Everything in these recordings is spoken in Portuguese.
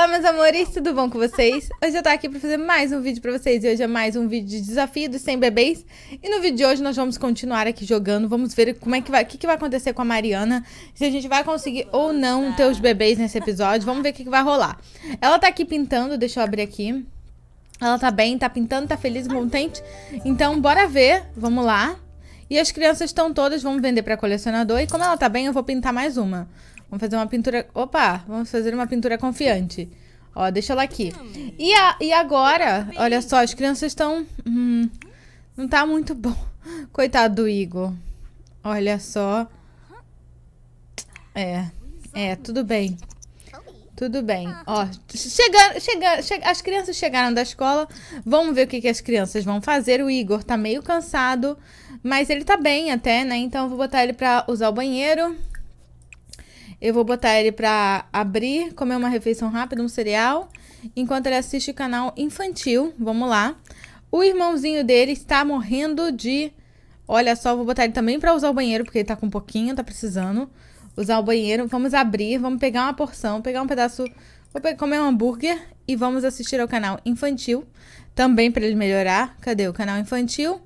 Olá, meus amores, tudo bom com vocês? Hoje eu tô aqui pra fazer mais um vídeo pra vocês e hoje é mais um vídeo de desafio dos 100 bebês. E no vídeo de hoje nós vamos continuar aqui jogando, vamos ver como é que vai, o que, que vai acontecer com a Mariana, se a gente vai conseguir ou não ter os bebês nesse episódio, vamos ver o que, que vai rolar. Ela tá aqui pintando, deixa eu abrir aqui. Ela tá bem, tá pintando, tá feliz e contente. Então, bora ver, vamos lá. E as crianças estão todas, vamos vender pra colecionador. E como ela tá bem, eu vou pintar mais uma. Vamos fazer uma pintura. Opa, vamos fazer uma pintura confiante. Ó, deixa ela aqui. Hum. E, a, e agora, olha só, as crianças estão. Hum, não tá muito bom. Coitado do Igor. Olha só. É. É, tudo bem. Tudo bem. Ó, chegando, chegando. as crianças chegaram da escola. Vamos ver o que, que as crianças vão fazer. O Igor tá meio cansado, mas ele tá bem até, né? Então eu vou botar ele pra usar o banheiro. Eu vou botar ele pra abrir, comer uma refeição rápida, um cereal, enquanto ele assiste o canal infantil. Vamos lá. O irmãozinho dele está morrendo de. Olha só, vou botar ele também pra usar o banheiro, porque ele tá com um pouquinho, tá precisando usar o banheiro. Vamos abrir, vamos pegar uma porção, pegar um pedaço. Vou comer um hambúrguer e vamos assistir ao canal infantil. Também para ele melhorar. Cadê o canal infantil?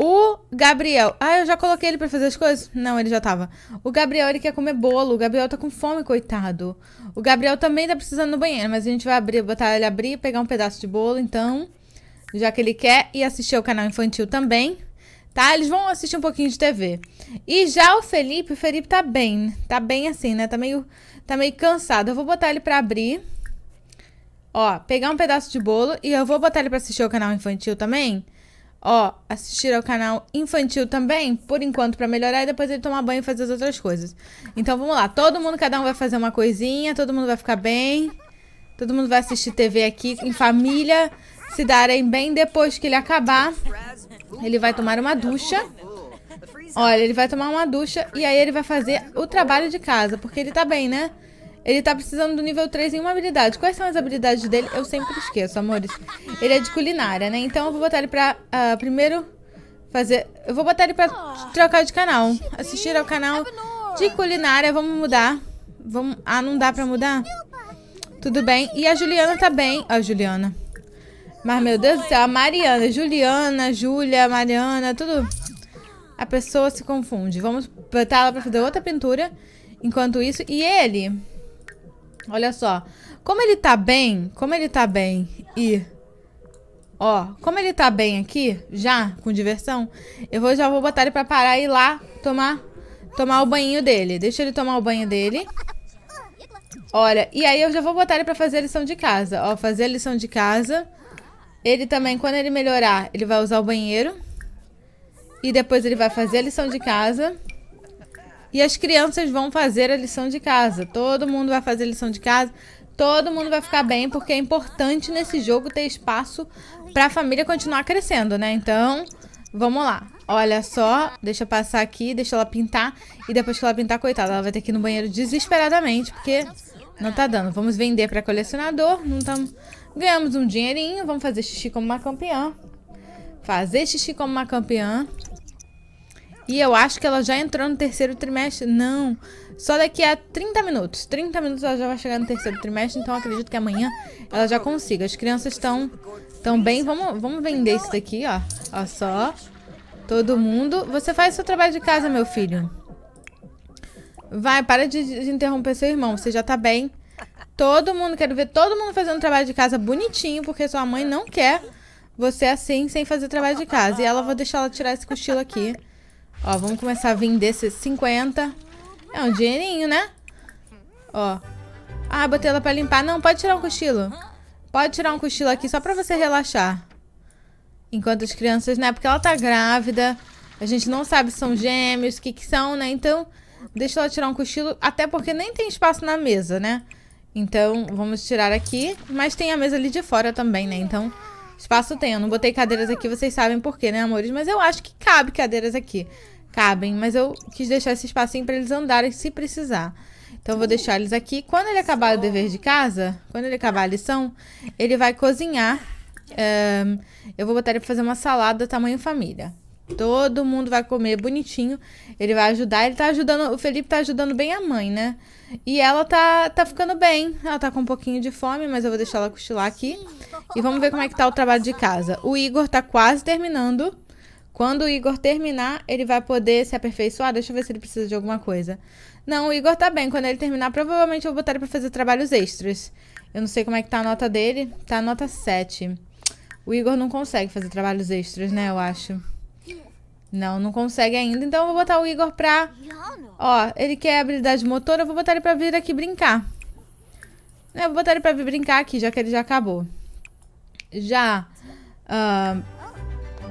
O Gabriel. Ah, eu já coloquei ele para fazer as coisas? Não, ele já tava. O Gabriel, ele quer comer bolo. O Gabriel tá com fome, coitado. O Gabriel também tá precisando do banheiro, mas a gente vai abrir, botar ele abrir, pegar um pedaço de bolo, então. Já que ele quer. E assistir o canal infantil também. Tá? Eles vão assistir um pouquinho de TV. E já o Felipe, o Felipe tá bem. Tá bem assim, né? Tá meio, tá meio cansado. Eu vou botar ele para abrir. Ó, pegar um pedaço de bolo. E eu vou botar ele pra assistir o canal infantil também ó, assistir ao canal infantil também, por enquanto, para melhorar, e depois ele tomar banho e fazer as outras coisas. Então vamos lá, todo mundo, cada um vai fazer uma coisinha, todo mundo vai ficar bem, todo mundo vai assistir TV aqui em família, se darem bem depois que ele acabar. Ele vai tomar uma ducha. Olha, ele vai tomar uma ducha e aí ele vai fazer o trabalho de casa, porque ele tá bem, né? Ele tá precisando do nível 3 em uma habilidade. Quais são as habilidades dele? Eu sempre esqueço, amores. Ele é de culinária, né? Então eu vou botar ele pra... Uh, primeiro fazer... Eu vou botar ele pra ah, trocar de canal. Assistir ao canal de culinária. Vamos mudar. Vamos... Ah, não dá pra mudar? Tudo bem. E a Juliana tá bem. Ó, oh, Juliana. Mas, meu Deus do céu, a Mariana, Juliana, Júlia, Mariana, tudo... A pessoa se confunde. Vamos botar ela pra fazer outra pintura enquanto isso. E ele... Olha só. Como ele tá bem, como ele tá bem e... Ó, como ele tá bem aqui, já, com diversão, eu vou, já vou botar ele pra parar e ir lá tomar, tomar o banho dele. Deixa ele tomar o banho dele. Olha, e aí eu já vou botar ele pra fazer a lição de casa. Ó, fazer a lição de casa. Ele também, quando ele melhorar, ele vai usar o banheiro. E depois ele vai fazer a lição de casa. E as crianças vão fazer a lição de casa. Todo mundo vai fazer a lição de casa. Todo mundo vai ficar bem, porque é importante nesse jogo ter espaço para a família continuar crescendo, né? Então, vamos lá. Olha só, deixa passar aqui, deixa ela pintar. E depois que ela pintar, coitada, ela vai ter que ir no banheiro desesperadamente, porque não tá dando. Vamos vender para colecionador. Não Ganhamos um dinheirinho. Vamos fazer xixi como uma campeã. Fazer xixi como uma campeã. E eu acho que ela já entrou no terceiro trimestre. Não. Só daqui a 30 minutos. 30 minutos ela já vai chegar no terceiro trimestre, então acredito que amanhã ela já consiga. As crianças estão tão bem. Vamos, vamos vender isso daqui, ó. Ó só. Todo mundo. Você faz seu trabalho de casa, meu filho. Vai, para de, de interromper seu irmão. Você já tá bem. Todo mundo, quero ver todo mundo fazendo trabalho de casa bonitinho, porque sua mãe não quer você assim, sem fazer trabalho de casa. E ela, vou deixar ela tirar esse cochilo aqui. Ó, vamos começar a vender esses 50. É um dinheirinho, né? Ó. Ah, botei ela pra limpar. Não, pode tirar um cochilo. Pode tirar um cochilo aqui só pra você relaxar. Enquanto as crianças, né? Porque ela tá grávida. A gente não sabe se são gêmeos, o que que são, né? Então, deixa ela tirar um cochilo. Até porque nem tem espaço na mesa, né? Então, vamos tirar aqui. Mas tem a mesa ali de fora também, né? Então, espaço tem. Eu não botei cadeiras aqui, vocês sabem por quê, né, amores? Mas eu acho que cabe cadeiras aqui cabem, mas eu quis deixar esse espacinho para eles andarem se precisar. Então eu vou deixar eles aqui. Quando ele acabar o dever de casa, quando ele acabar a lição, ele vai cozinhar. Um, eu vou botar ele para fazer uma salada tamanho família. Todo mundo vai comer bonitinho. Ele vai ajudar. Ele tá ajudando. O Felipe tá ajudando bem a mãe, né? E ela tá, tá ficando bem. Ela tá com um pouquinho de fome, mas eu vou deixar ela cochilar aqui. E vamos ver como é que tá o trabalho de casa. O Igor tá quase terminando. Quando o Igor terminar, ele vai poder se aperfeiçoar. Deixa eu ver se ele precisa de alguma coisa. Não, o Igor tá bem. Quando ele terminar, provavelmente eu vou botar ele pra fazer trabalhos extras. Eu não sei como é que tá a nota dele. Tá a nota 7. O Igor não consegue fazer trabalhos extras, né? Eu acho. Não, não consegue ainda. Então eu vou botar o Igor pra... Ó, ele quer habilidade motor. Eu vou botar ele pra vir aqui brincar. Eu vou botar ele pra vir brincar aqui, já que ele já acabou. Já... Uh,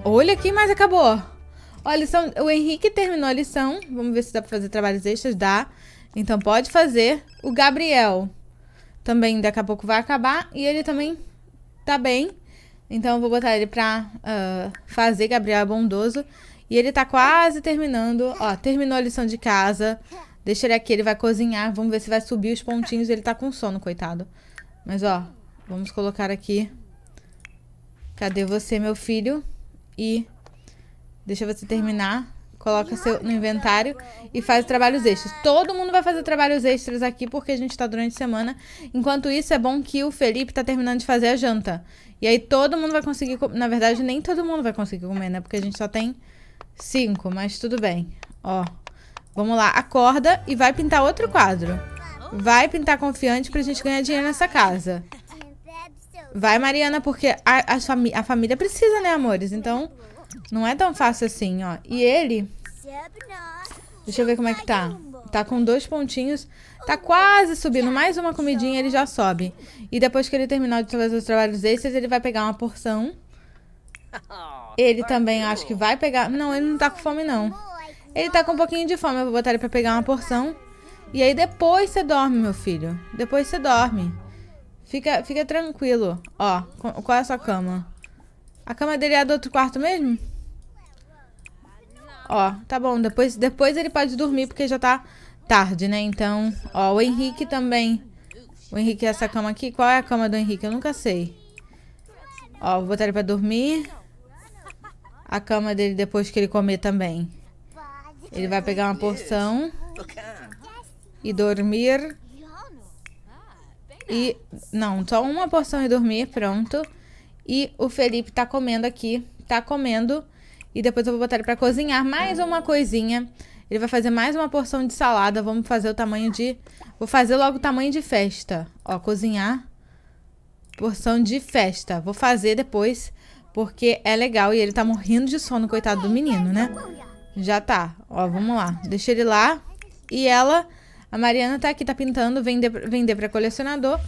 Olha aqui, mas acabou. Ó, lição... O Henrique terminou a lição. Vamos ver se dá pra fazer trabalhos extras. Dá. Então pode fazer. O Gabriel também daqui a pouco vai acabar. E ele também tá bem. Então eu vou botar ele pra uh, fazer. Gabriel é bondoso. E ele tá quase terminando. Ó, terminou a lição de casa. Deixa ele aqui, ele vai cozinhar. Vamos ver se vai subir os pontinhos. Ele tá com sono, coitado. Mas, ó, vamos colocar aqui. Cadê você, meu filho? e deixa você terminar. Coloca seu no inventário e faz trabalhos extras. Todo mundo vai fazer trabalhos extras aqui porque a gente está durante a semana. Enquanto isso, é bom que o Felipe está terminando de fazer a janta. E aí todo mundo vai conseguir. Na verdade, nem todo mundo vai conseguir comer, né? Porque a gente só tem cinco, mas tudo bem. Ó, vamos lá. Acorda e vai pintar outro quadro. Vai pintar confiante pra gente ganhar dinheiro nessa casa. Vai, Mariana, porque a, a, a família precisa, né, amores? Então, não é tão fácil assim, ó. E ele... Deixa eu ver como é que tá. Tá com dois pontinhos. Tá quase subindo. Mais uma comidinha, ele já sobe. E depois que ele terminar de fazer os trabalhos esses, ele vai pegar uma porção. Ele também acho que vai pegar... Não, ele não tá com fome, não. Ele tá com um pouquinho de fome. Eu vou botar ele pra pegar uma porção. E aí depois você dorme, meu filho. Depois você dorme. Fica, fica tranquilo. Ó, qual é a sua cama? A cama dele é do outro quarto mesmo? Ó, tá bom. Depois, depois ele pode dormir porque já tá tarde, né? Então, ó, o Henrique também. O Henrique essa cama aqui. Qual é a cama do Henrique? Eu nunca sei. Ó, vou botar ele pra dormir. A cama dele depois que ele comer também. Ele vai pegar uma porção. E dormir. E não, só uma porção e dormir, pronto. E o Felipe tá comendo aqui, tá comendo. E depois eu vou botar ele pra cozinhar mais uma coisinha. Ele vai fazer mais uma porção de salada. Vamos fazer o tamanho de. Vou fazer logo o tamanho de festa. Ó, cozinhar. Porção de festa. Vou fazer depois, porque é legal. E ele tá morrendo de sono, coitado do menino, né? Já tá. Ó, vamos lá. Deixa ele lá. E ela a Mariana tá aqui, tá pintando, vender, vender pra colecionador.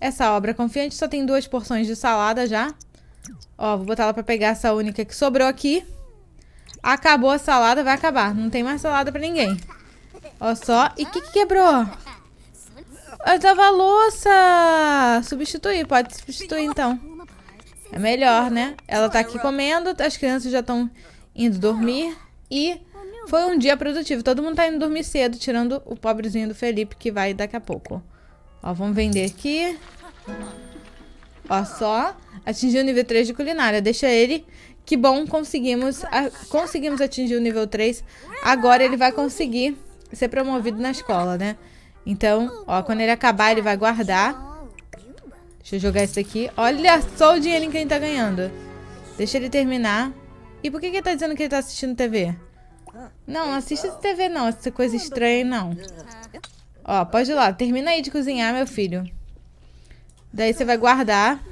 Essa obra confiante só tem duas porções de salada já. Ó, vou botar ela pra pegar essa única que sobrou aqui. Acabou a salada, vai acabar. Não tem mais salada pra ninguém. Ó só. E o que, que quebrou? Eu ah, tava louça! Substituir, pode substituir então. É melhor, né? Ela tá aqui comendo, as crianças já estão indo dormir. E foi um dia produtivo. Todo mundo tá indo dormir cedo, tirando o pobrezinho do Felipe, que vai daqui a pouco. Ó, vamos vender aqui. Ó, só. Atingiu o nível 3 de culinária. Deixa ele. Que bom, conseguimos, a, conseguimos atingir o nível 3. Agora ele vai conseguir ser promovido na escola, né? Então, ó, quando ele acabar, ele vai guardar. Deixa eu jogar isso aqui. Olha só o dinheiro que ele tá ganhando. Deixa ele terminar. E por que que tá dizendo que ele tá assistindo TV? Não, não assista TV não, essa coisa estranha não. É. É. Ó, pode ir lá, termina aí de cozinhar, meu filho. Daí você vai guardar,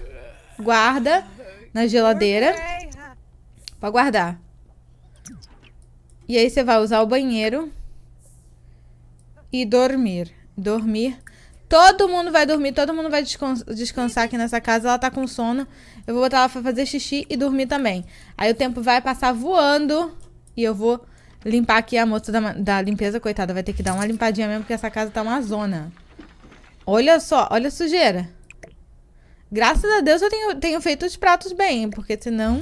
guarda na geladeira pra guardar. E aí você vai usar o banheiro e dormir. Dormir. Todo mundo vai dormir, todo mundo vai descansar aqui nessa casa. Ela tá com sono. Eu vou botar ela pra fazer xixi e dormir também. Aí o tempo vai passar voando e eu vou limpar aqui a moça da, da limpeza, coitada, vai ter que dar uma limpadinha mesmo, porque essa casa tá uma zona. Olha só, olha a sujeira. Graças a Deus eu tenho, tenho feito os pratos bem, porque senão...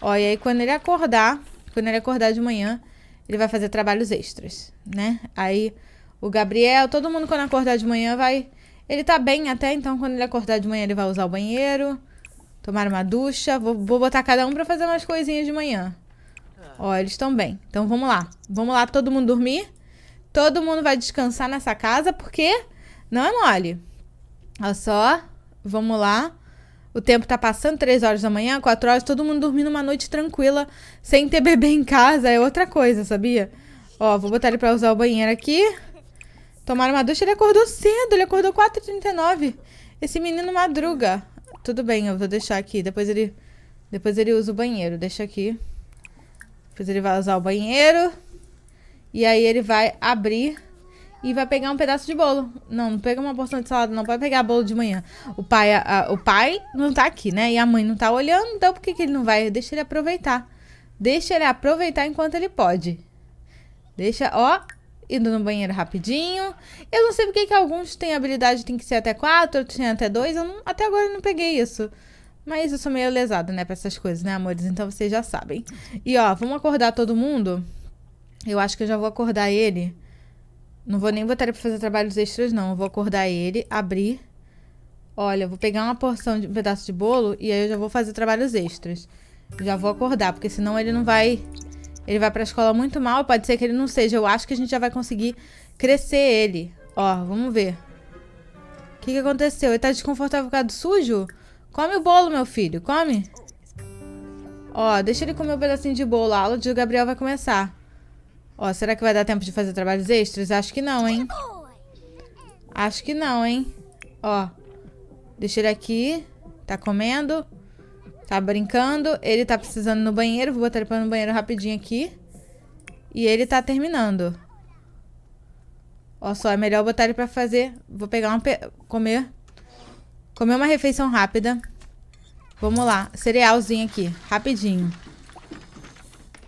Ó, e aí quando ele acordar, quando ele acordar de manhã, ele vai fazer trabalhos extras, né? Aí o Gabriel, todo mundo quando acordar de manhã vai... Ele tá bem até, então quando ele acordar de manhã ele vai usar o banheiro, tomar uma ducha. Vou, vou botar cada um pra fazer umas coisinhas de manhã. Ó, eles estão bem. Então vamos lá. Vamos lá todo mundo dormir. Todo mundo vai descansar nessa casa porque não é mole. Olha só. Vamos lá. O tempo tá passando, 3 horas da manhã, 4 horas, todo mundo dormindo uma noite tranquila, sem ter bebê em casa, é outra coisa, sabia? Ó, vou botar ele pra usar o banheiro aqui. Tomaram uma ducha, ele acordou cedo, ele acordou 4h39. Esse menino madruga. Tudo bem, eu vou deixar aqui, depois ele, depois ele usa o banheiro, deixa aqui. Depois ele vai usar o banheiro. E aí ele vai abrir e vai pegar um pedaço de bolo. Não, não pega uma porção de salada, não. para pegar bolo de manhã. O pai, a, a, o pai não tá aqui, né? E a mãe não tá olhando, então por que, que ele não vai? Deixa ele aproveitar. Deixa ele aproveitar enquanto ele pode. Deixa, ó, indo no banheiro rapidinho. Eu não sei porque que alguns têm habilidade, tem que ser até quatro, outros têm até dois. Eu não, até agora eu não peguei isso. Mas eu sou meio lesada, né, pra essas coisas, né, amores? Então vocês já sabem. E ó, vamos acordar todo mundo? Eu acho que eu já vou acordar ele. Não vou nem botar ele pra fazer trabalhos extras, não. Eu vou acordar ele, abrir. Olha, vou pegar uma porção de um pedaço de bolo e aí eu já vou fazer trabalhos extras. Já vou acordar, porque senão ele não vai. Ele vai pra escola muito mal, pode ser que ele não seja. Eu acho que a gente já vai conseguir crescer ele. Ó, vamos ver. O que, que aconteceu? Ele tá desconfortável por causa do sujo? Come o bolo, meu filho, come. Ó, deixa ele comer um pedacinho de bolo. A aula de Gabriel vai começar. Ó, será que vai dar tempo de fazer trabalhos extras? Acho que não, hein? Acho que não, hein? Ó, deixa ele aqui. Tá comendo. Tá brincando. Ele tá precisando no banheiro. Vou botar ele pra no banheiro rapidinho aqui. E ele tá terminando. Ó só, é melhor botar ele pra fazer... Vou pegar um... Pe comer Comer uma refeição rápida. Vamos lá. Cerealzinho aqui. Rapidinho.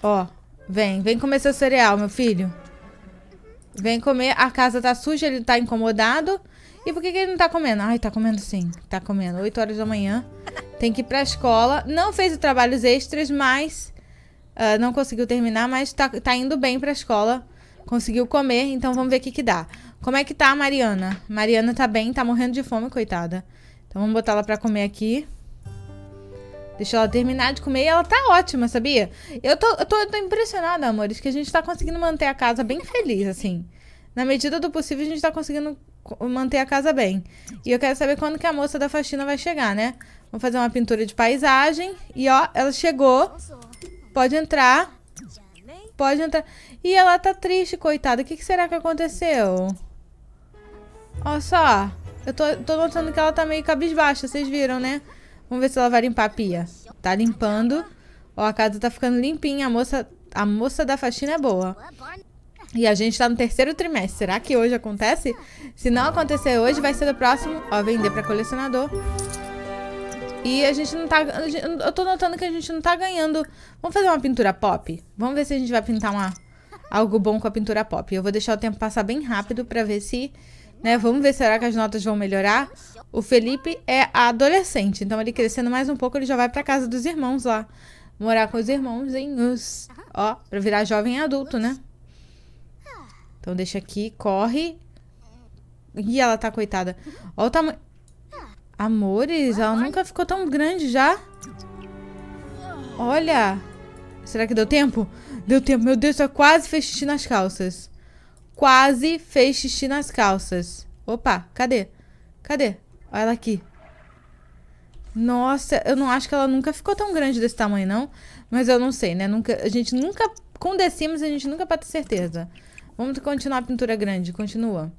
Ó. Vem. Vem comer seu cereal, meu filho. Vem comer. A casa tá suja, ele tá incomodado. E por que, que ele não tá comendo? Ai, tá comendo sim. Tá comendo. 8 horas da manhã. Tem que ir pra escola. Não fez trabalhos extras, mas... Uh, não conseguiu terminar, mas tá, tá indo bem pra escola. Conseguiu comer, então vamos ver o que que dá. Como é que tá a Mariana? Mariana tá bem, tá morrendo de fome, coitada. Então vamos botar ela pra comer aqui. Deixa ela terminar de comer e ela tá ótima, sabia? Eu tô, eu tô, eu tô impressionada, amores, que a gente tá conseguindo manter a casa bem feliz, assim. Na medida do possível, a gente tá conseguindo manter a casa bem. E eu quero saber quando que a moça da faxina vai chegar, né? Vamos fazer uma pintura de paisagem. E ó, ela chegou. Pode entrar. Pode entrar. E ela tá triste, coitada. O que, que será que aconteceu? Olha só. Eu tô, tô notando que ela tá meio cabisbaixa, vocês viram, né? Vamos ver se ela vai limpar a pia. Tá limpando. Ó, a casa tá ficando limpinha. A moça, a moça da faxina é boa. E a gente tá no terceiro trimestre. Será que hoje acontece? Se não acontecer hoje, vai ser do próximo. Ó, vender pra colecionador. E a gente não tá... Eu tô notando que a gente não tá ganhando... Vamos fazer uma pintura pop? Vamos ver se a gente vai pintar uma, algo bom com a pintura pop. Eu vou deixar o tempo passar bem rápido pra ver se né? Vamos ver, será que as notas vão melhorar? O Felipe é adolescente, então ele crescendo mais um pouco, ele já vai pra casa dos irmãos lá. Morar com os irmãozinhos. Ó, pra virar jovem adulto, né? Então deixa aqui, corre. Ih, ela tá coitada. Ó o tamanho... Amores, ela nunca ficou tão grande já. Olha. Será que deu tempo? Deu tempo. Meu Deus, eu tá quase fez xixi nas calças quase fez xixi nas calças. Opa, cadê? Cadê? Olha ela aqui. Nossa, eu não acho que ela nunca ficou tão grande desse tamanho, não. Mas eu não sei, né? Nunca, a gente nunca... Com decimos, a gente nunca pode ter certeza. Vamos continuar a pintura grande. Continua.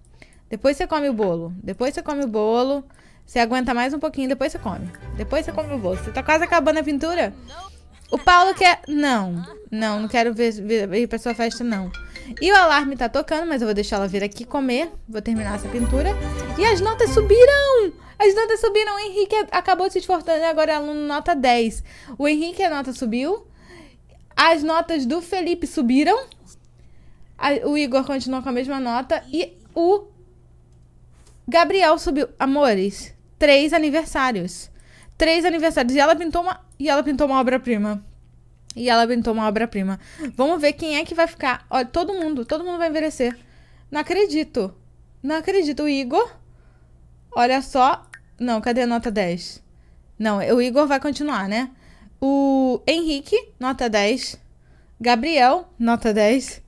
Depois você come o bolo. Depois você come o bolo. Você aguenta mais um pouquinho, depois você come. Depois você come o bolo. Você tá quase acabando a pintura? O Paulo quer... Não. Não, não quero ver, ver, ir pra sua festa, não. E o alarme tá tocando, mas eu vou deixar ela vir aqui comer. Vou terminar essa pintura. E as notas subiram! As notas subiram. O Henrique acabou se esforçando e agora é aluno nota 10. O Henrique, a nota subiu. As notas do Felipe subiram. O Igor continua com a mesma nota. E o Gabriel subiu. Amores, três aniversários. Três aniversários. E ela pintou uma, e ela pintou uma obra-prima. E ela pintou uma obra-prima. Vamos ver quem é que vai ficar. Olha, todo mundo, todo mundo vai envelhecer. Não acredito. Não acredito. O Igor. Olha só. Não, cadê a nota 10? Não, o Igor vai continuar, né? O Henrique, nota 10. Gabriel, nota 10.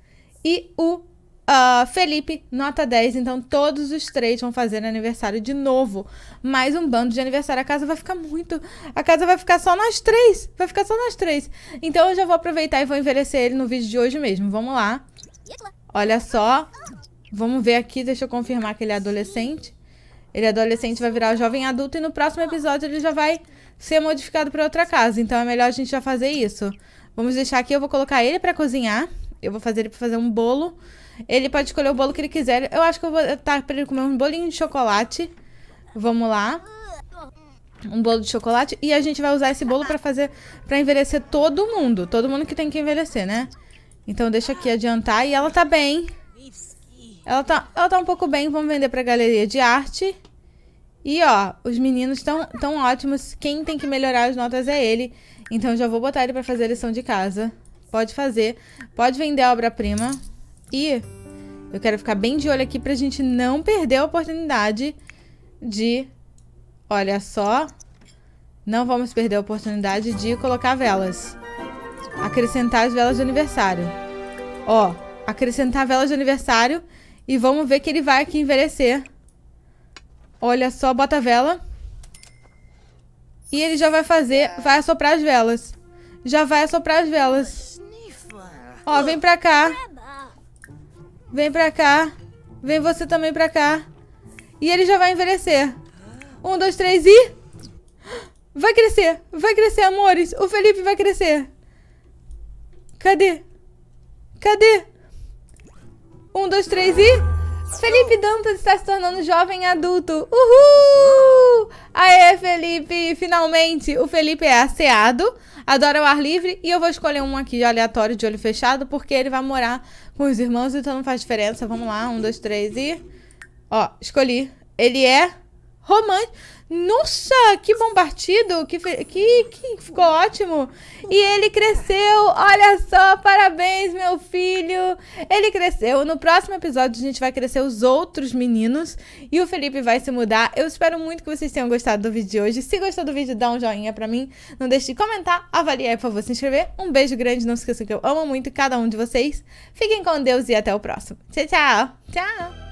E o Uh, Felipe, nota 10. Então, todos os três vão fazer aniversário de novo. Mais um bando de aniversário. A casa vai ficar muito. A casa vai ficar só nós três. Vai ficar só nós três. Então, eu já vou aproveitar e vou envelhecer ele no vídeo de hoje mesmo. Vamos lá. Olha só. Vamos ver aqui. Deixa eu confirmar que ele é adolescente. Ele é adolescente, vai virar jovem adulto. E no próximo episódio, ele já vai ser modificado para outra casa. Então, é melhor a gente já fazer isso. Vamos deixar aqui. Eu vou colocar ele para cozinhar. Eu vou fazer ele para fazer um bolo. Ele pode escolher o bolo que ele quiser. Eu acho que eu vou estar tá pra ele comer um bolinho de chocolate. Vamos lá. Um bolo de chocolate. E a gente vai usar esse bolo pra fazer... para envelhecer todo mundo. Todo mundo que tem que envelhecer, né? Então deixa aqui adiantar. E ela tá bem. Ela tá, ela tá um pouco bem. Vamos vender pra galeria de arte. E, ó, os meninos estão tão ótimos. Quem tem que melhorar as notas é ele. Então já vou botar ele pra fazer a lição de casa. Pode fazer. Pode vender a obra-prima. E eu quero ficar bem de olho aqui pra gente não perder a oportunidade de... Olha só, não vamos perder a oportunidade de colocar velas. Acrescentar as velas de aniversário. Ó, acrescentar velas de aniversário e vamos ver que ele vai aqui envelhecer. Olha só, bota a vela. E ele já vai fazer, vai assoprar as velas. Já vai assoprar as velas. Ó, vem pra cá. Vem pra cá. Vem você também pra cá. E ele já vai envelhecer. Um, dois, três e... Vai crescer. Vai crescer, amores. O Felipe vai crescer. Cadê? Cadê? Um, dois, três e... Felipe Dantas está se tornando jovem adulto. Uhul! Aê, Felipe! Finalmente! O Felipe é asseado, adora o ar livre e eu vou escolher um aqui aleatório de olho fechado porque ele vai morar com os irmãos, então não faz diferença. Vamos lá, um, dois, três e... Ó, escolhi. Ele é romântico. Nossa, que bom partido, que, que, que ficou ótimo. E ele cresceu, olha só, parabéns, meu filho. Ele cresceu. No próximo episódio, a gente vai crescer os outros meninos e o Felipe vai se mudar. Eu espero muito que vocês tenham gostado do vídeo de hoje. Se gostou do vídeo, dá um joinha pra mim. Não deixe de comentar, avaliar e, por favor, se inscrever. Um beijo grande, não se esqueça que eu amo muito cada um de vocês. Fiquem com Deus e até o próximo. Tchau, tchau. Tchau.